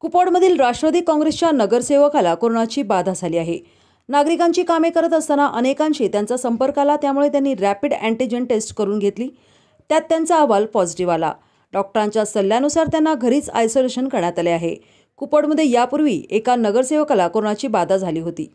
कुपवाडमधील राष्ट्रवादी काँग्रेसच्या नगरसेवकाला कोरोनाची बाधा झाली आहे नागरिकांची कामे करत असताना अनेकांशी त्यांचा संपर्क आला त्यामुळे त्यांनी रॅपिड अँटीजेन टेस्ट करून घेतली त्यात त्यांचा अहवाल पॉझिटिव्ह आला डॉक्टरांच्या सल्ल्यानुसार त्यांना घरीच आयसोलेशन करण्यात आले आहे कुपवाडमध्ये यापूर्वी एका नगरसेवकाला कोरोनाची बाधा झाली होती